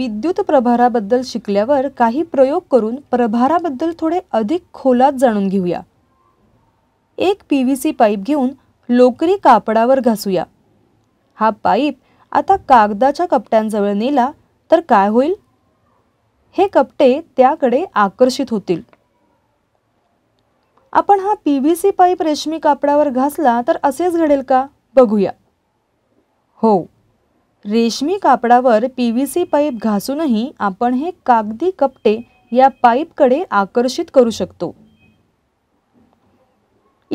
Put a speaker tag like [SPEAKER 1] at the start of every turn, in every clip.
[SPEAKER 1] विद्युत प्रभाराबद्दल शिकल्यावर काही प्रयोग करून प्रभाराबद्दल थोडे अधिक खोलात जाणून घेऊया एक पी व्ही सी पाईप घेऊन लोकरी कापडावर घासूया हा पाईप आता कागदाच्या कपट्यांजवळ नेला तर काय होईल हे कपटे त्याकडे आकर्षित होतील आपण हा पी व्ही सी पाईप रेशमी कापडावर घासला तर असेच घडेल का बघूया हो रेशमी कापडावर पी व्ही सी पाईप घासूनही आपण हे कागदी कपटे या पाईपकडे आकर्षित करू शकतो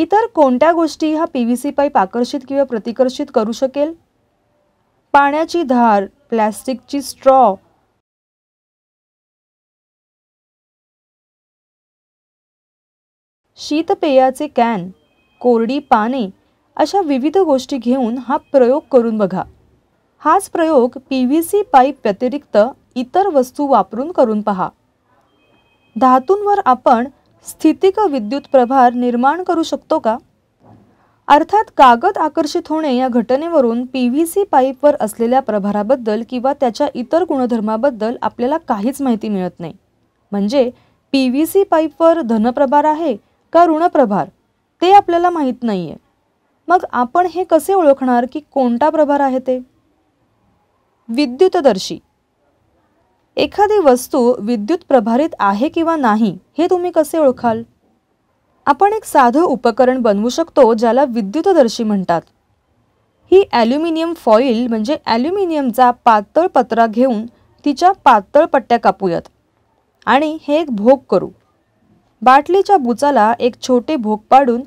[SPEAKER 1] इतर कोणत्या गोष्टी हा पी व्ही सी पाईप आकर्षित किंवा प्रतिकर्षित करू शकेल पाण्याची धार प्लॅस्टिकची स्ट्रॉ शीतपेयाचे कॅन कोरडी पाने अशा विविध गोष्टी घेऊन हा प्रयोग करून बघा हाच प्रयोग पी व्ही सी पाईप व्यतिरिक्त इतर वस्तू वापरून करून पहा धातूंवर आपण स्थितिक विद्युत प्रभार निर्माण करू शकतो का अर्थात कागद आकर्षित होणे या घटनेवरून पी व्ही सी पाईपवर असलेल्या प्रभाराबद्दल किंवा त्याच्या इतर गुणधर्माबद्दल आपल्याला काहीच माहिती मिळत नाही म्हणजे पी व्ही सी पाईपवर धनप्रभार आहे का ऋणप्रभार ते आपल्याला माहीत नाही आहे मग आपण हे कसे ओळखणार की कोणता प्रभार आहे ते विद्युतदर्शी एखादी वस्तू विद्युत प्रभारित आहे किंवा नाही हे तुम्ही कसे ओळखाल आपण एक साधं उपकरण बनवू शकतो ज्याला विद्युतदर्शी म्हणतात ही ॲल्युमिनियम फॉईल म्हणजे ॲल्युमिनियमचा पातळ पत्रा घेऊन तिच्या पातळ पट्ट्या कापूयात आणि हे एक भोग करू बाटलीच्या बुचाला एक छोटे भोग पाडून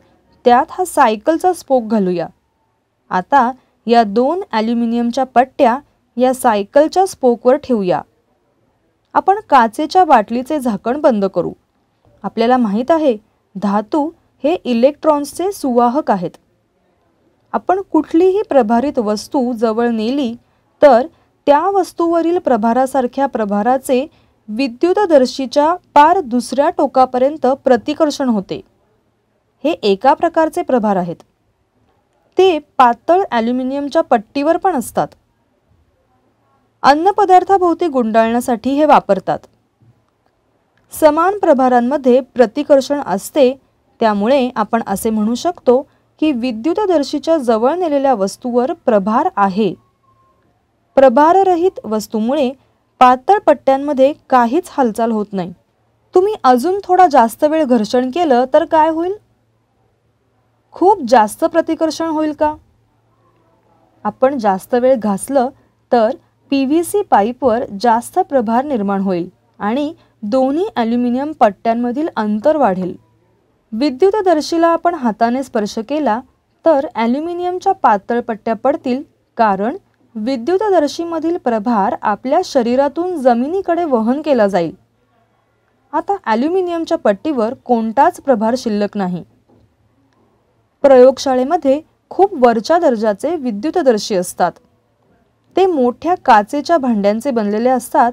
[SPEAKER 1] त्यात हा सायकलचा स्पोक घालूया आता या दोन ॲल्युमिनियमच्या पट्ट्या या सायकलच्या स्पोकवर ठेवूया आपण काचेच्या बाटलीचे झाकण बंद करू आपल्याला माहीत आहे धातू हे इलेक्ट्रॉन्सचे सुवाहक आहेत आपण कुठलीही प्रभारित वस्तू जवळ नेली तर त्या वस्तूवरील प्रभारासारख्या प्रभाराचे विद्युतदर्शीच्या पार दुसऱ्या टोकापर्यंत प्रतिकर्षण होते हे एका प्रकारचे प्रभार आहेत ते पातळ ॲल्युमिनियमच्या पट्टीवर पण असतात अन्न पदार्थाभोवती गुंडाळण्यासाठी हे वापरतात समान प्रभारांमध्ये प्रतिकर्षण असते त्यामुळे आपण असे म्हणू शकतो की विद्युतदर्शीच्या जवळ नेलेल्या वस्तूवर प्रभार आहे प्रभाररहित वस्तूमुळे पातळ पट्ट्यांमध्ये काहीच हालचाल होत नाही तुम्ही अजून थोडा जास्त वेळ घर्षण केलं तर काय होईल खूप जास्त प्रतिकर्षण होईल का आपण जास्त वेळ घासलं तर पी व्ही सी पाईपवर जास्त प्रभार निर्माण होईल आणि दोन्ही ॲल्युमिनियम पट्ट्यांमधील अंतर वाढेल विद्युतदर्शीला आपण हाताने स्पर्श केला तर ॲल्युमिनियमच्या पातळ पट्ट्या पडतील कारण विद्युतदर्शीमधील प्रभार आपल्या शरीरातून जमिनीकडे वहन केला जाईल आता ॲल्युमिनियमच्या पट्टीवर कोणताच प्रभार शिल्लक नाही प्रयोगशाळेमध्ये खूप वरच्या दर्जाचे विद्युतदर्शी असतात ते मोठ्या काचेच्या भांड्यांचे बनलेले असतात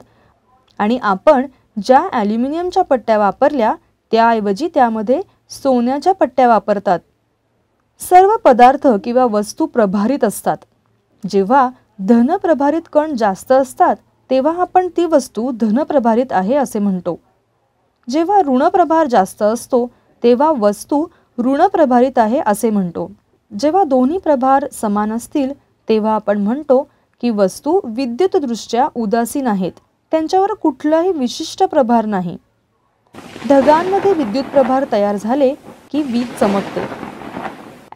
[SPEAKER 1] आणि आपण ज्या ॲल्युमिनियमच्या पट्ट्या वापरल्या त्याऐवजी त्यामध्ये सोन्याच्या पट्ट्या वापरतात सर्व पदार्थ किंवा वस्तू प्रभारित असतात जेव्हा धनप्रभारित कण जास्त असतात तेव्हा आपण ती वस्तू धनप्रभारित आहे असे म्हणतो जेव्हा ऋणप्रभार जास्त असतो तेव्हा वस्तू ऋणप्रभारित आहे असे म्हणतो जेव्हा दोन्ही प्रभार समान असतील तेव्हा आपण म्हणतो की वस्तू विद्युतदृष्ट्या उदासीन आहेत त्यांच्यावर कुठलाही विशिष्ट प्रभार नाही ढगांमध्ये विद्युत प्रभार तयार झाले की वीज चमकते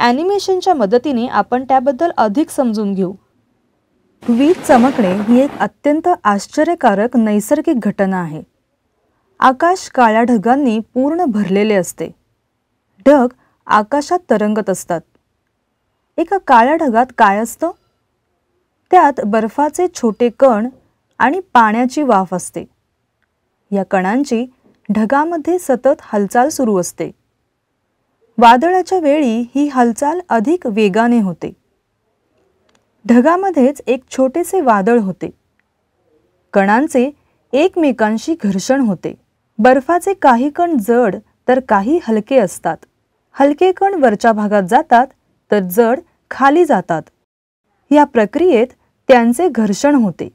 [SPEAKER 1] ॲनिमेशनच्या मदतीने आपण त्याबद्दल अधिक समजून घेऊ वीज चमकणे ही एक अत्यंत आश्चर्यकारक नैसर्गिक घटना आहे आकाश काळ्या ढगांनी पूर्ण भरलेले असते ढग आकाशात तरंगत असतात एका काळ्या ढगात काय असतं त्यात बर्फाचे छोटे कण आणि पाण्याची वाफ असते या कणांची ढगामध्ये सतत हालचाल सुरू असते वादळाच्या वेळी ही हालचाल अधिक वेगाने होते ढगामध्येच एक छोटेसे वादळ होते कणांचे एकमेकांशी घर्षण होते बर्फाचे काही कण जड तर काही हलके असतात हलके कण वरच्या भागात जातात तर जड खाली जातात या प्रक्रियेत त्यांचे घर्षण होते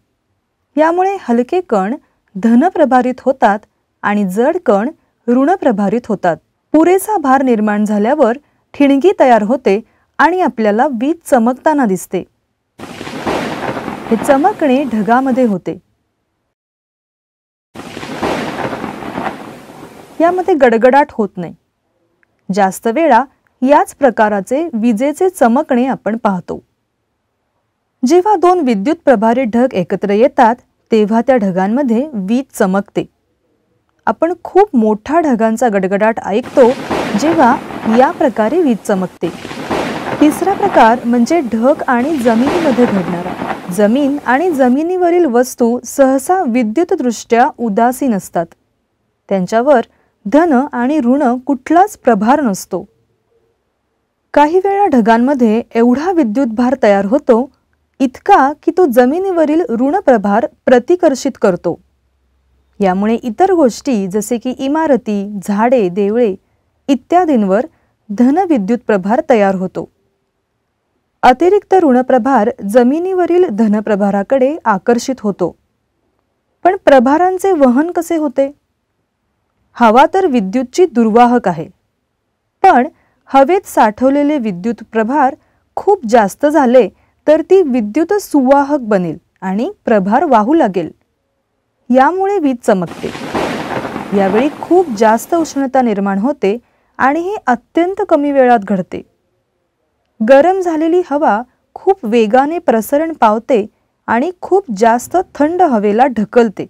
[SPEAKER 1] यामुळे हलके कण धन प्रभारित होतात आणि जड कण ऋणप्रभारित होतात पुरेसा भार निर्माण झाल्यावर ठिणगी तयार होते आणि आपल्याला वीज चमकताना दिसते हे चमकणे ढगामध्ये होते यामध्ये गडगडाट होत नाही जास्त वेळा याच प्रकाराचे विजेचे चमकणे आपण पाहतो जेव्हा दोन विद्युत प्रभारित ढग एकत्र येतात तेव्हा त्या ढगांमध्ये वीज चमकते आपण खूप मोठा ढगांचा गडगडाट ऐकतो जेव्हा या प्रकारे वीज चमकते तिसरा प्रकार म्हणजे ढग आणि जमिनीमध्ये घडणारा जमीन आणि जमिनीवरील वस्तू सहसा विद्युतदृष्ट्या उदासीन असतात त्यांच्यावर धन आणि ऋण कुठलाच प्रभार नसतो काही वेळा ढगांमध्ये एवढा विद्युत भार तयार होतो इतका की तो जमिनीवरील ऋणप्रभार प्रतिकर्षित करतो यामुळे इतर गोष्टी जसे की इमारती झाडे देवळे इत्यादींवर धनविद्युत प्रभार तयार होतो अतिरिक्त ऋणप्रभार जमिनीवरील धनप्रभाराकडे आकर्षित होतो पण प्रभारांचे वहन कसे होते हवा तर विद्युतची दुर्वाहक आहे पण हवेत साठवलेले विद्युत प्रभार खूप जास्त झाले तर ती विद्युत सुवाहक बनेल आणि प्रभार वाहू लागेल यामुळे वीज चमकते यावेळी खूप जास्त उष्णता निर्माण होते आणि हे अत्यंत कमी वेळात घडते गरम झालेली हवा खूप वेगाने प्रसरण पावते आणि खूप जास्त थंड हवेला ढकलते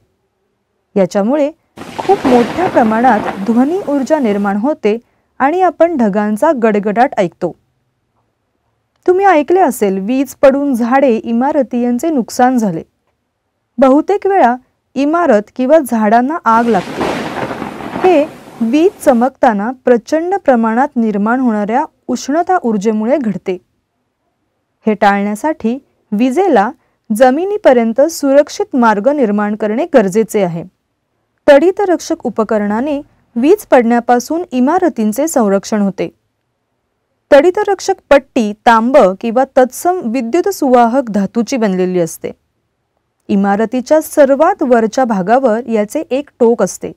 [SPEAKER 1] याच्यामुळे खूप मोठ्या प्रमाणात ध्वनी ऊर्जा निर्माण होते आणि आपण ढगांचा गडगडाट ऐकतो तुम्ही ऐकले असेल वीज पडून झाडे इमारती यांचे नुकसान झाले बहुतेक वेळा इमारत किंवा झाडांना आग लागते हे वीज चमकताना प्रचंड प्रमाणात निर्माण होणाऱ्या उष्णता ऊर्जेमुळे घडते हे टाळण्यासाठी विजेला जमिनीपर्यंत सुरक्षित मार्ग निर्माण करणे गरजेचे आहे तडितरक्षक उपकरणाने वीज पडण्यापासून इमारतींचे संरक्षण होते तडितरक्षक पट्टी तांब किंवा तत्सम विद्युत सुवाहक धातूची बनलेली असते इमारतीच्या सर्वात वरच्या भागावर याचे एक टोक असते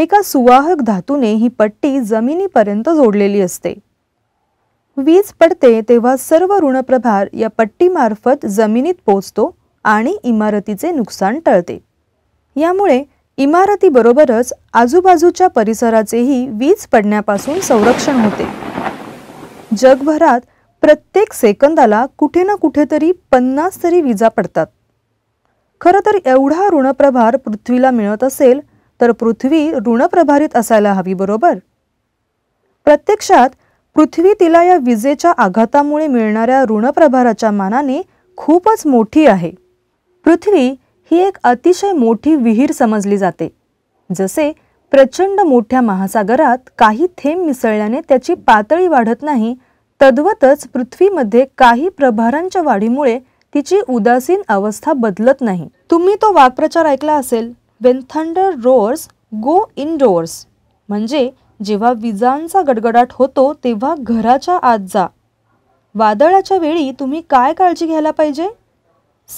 [SPEAKER 1] एका सुवाहक धातूने ही पट्टी जमिनीपर्यंत जोडलेली असते वीज पडते तेव्हा सर्व ऋणप्रभार या पट्टीमार्फत जमिनीत पोचतो आणि इमारतीचे नुकसान टळते यामुळे इमारतीबरोबरच आजूबाजूच्या परिसराचेही वीज पडण्यापासून संरक्षण होते जगभरात प्रत्येक सेकंदाला कुठे ना कुठेतरी पन्नास तरी विजा पडतात खरं तर एवढा ऋणप्रभार पृथ्वीला मिळत असेल तर पृथ्वी ऋणप्रभारित असायला हवी बरोबर प्रत्यक्षात पृथ्वी तिला या विजेच्या आघातामुळे मिळणाऱ्या ऋणप्रभाराच्या मानाने खूपच मोठी आहे पृथ्वी ही एक अतिशय मोठी विहीर समजली जाते जसे प्रचंड मोठ्या महासागरात काही थेंब मिसळल्याने त्याची पातळी वाढत नाही तद्वतच पृथ्वीमध्ये काही प्रभारांच्या वाढीमुळे तिची उदासीन अवस्था बदलत नाही तुम्ही तो वाक्प्रचार ऐकला असेल when thunder roars go indoors म्हणजे जेव्हा विजांचा गडगडाट होतो तेव्हा घराच्या आत जा वादळाच्या वेळी तुम्ही काय काळजी घ्यायला पाहिजे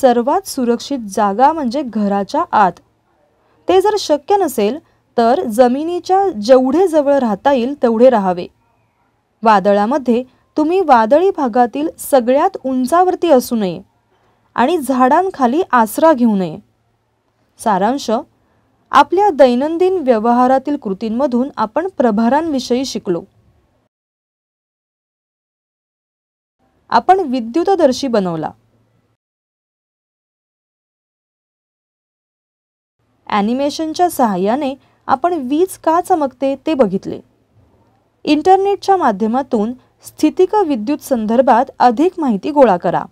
[SPEAKER 1] सर्वात सुरक्षित जागा म्हणजे घराच्या आत ते जर शक्य नसेल तर जमिनीच्या जेवढे जवळ राहता येईल तेवढे राहावे वादळामध्ये तुम्ही वादळी भागातील सगळ्यात उंचावरती असू नये आणि झाडांखाली आसरा घेऊ नये सारांश आपल्या दैनंदिन व्यवहारातील कृतींमधून आपण प्रभारांविषयी शिकलो आपण विद्युतदर्शी बनवला ॲनिमेशनच्या सहाय्याने आपण वीज का चमकते ते बघितले इंटरनेटच्या माध्यमातून स्थितिक विद्युत संदर्भात अधिक माहिती गोळा करा